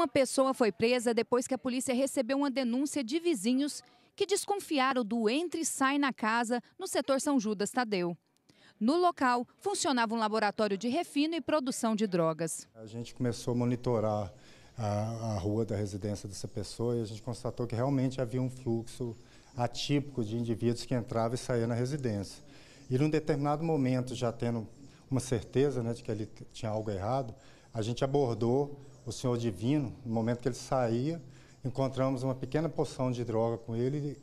Uma pessoa foi presa depois que a polícia recebeu uma denúncia de vizinhos que desconfiaram do entra e sai na casa no setor São Judas Tadeu. No local, funcionava um laboratório de refino e produção de drogas. A gente começou a monitorar a, a rua da residência dessa pessoa e a gente constatou que realmente havia um fluxo atípico de indivíduos que entrava e saía na residência. E num determinado momento, já tendo uma certeza né, de que ele tinha algo errado, a gente abordou o Senhor Divino, no momento que ele saía, encontramos uma pequena porção de droga com ele.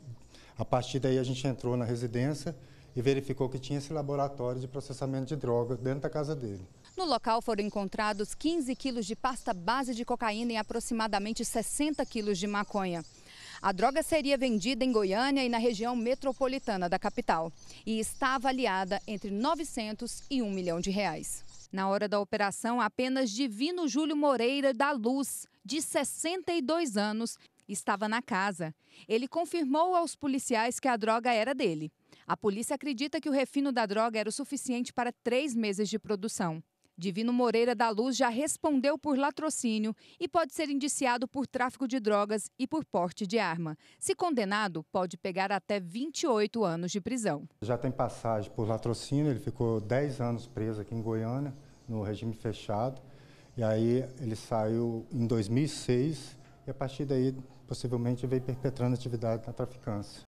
A partir daí a gente entrou na residência e verificou que tinha esse laboratório de processamento de droga dentro da casa dele. No local foram encontrados 15 quilos de pasta base de cocaína e aproximadamente 60 quilos de maconha. A droga seria vendida em Goiânia e na região metropolitana da capital e está avaliada entre 900 e 1 milhão de reais. Na hora da operação, apenas Divino Júlio Moreira da Luz, de 62 anos, estava na casa. Ele confirmou aos policiais que a droga era dele. A polícia acredita que o refino da droga era o suficiente para três meses de produção. Divino Moreira da Luz já respondeu por latrocínio e pode ser indiciado por tráfico de drogas e por porte de arma. Se condenado, pode pegar até 28 anos de prisão. Já tem passagem por latrocínio, ele ficou 10 anos preso aqui em Goiânia, no regime fechado. E aí ele saiu em 2006 e a partir daí possivelmente veio perpetrando atividade na traficância.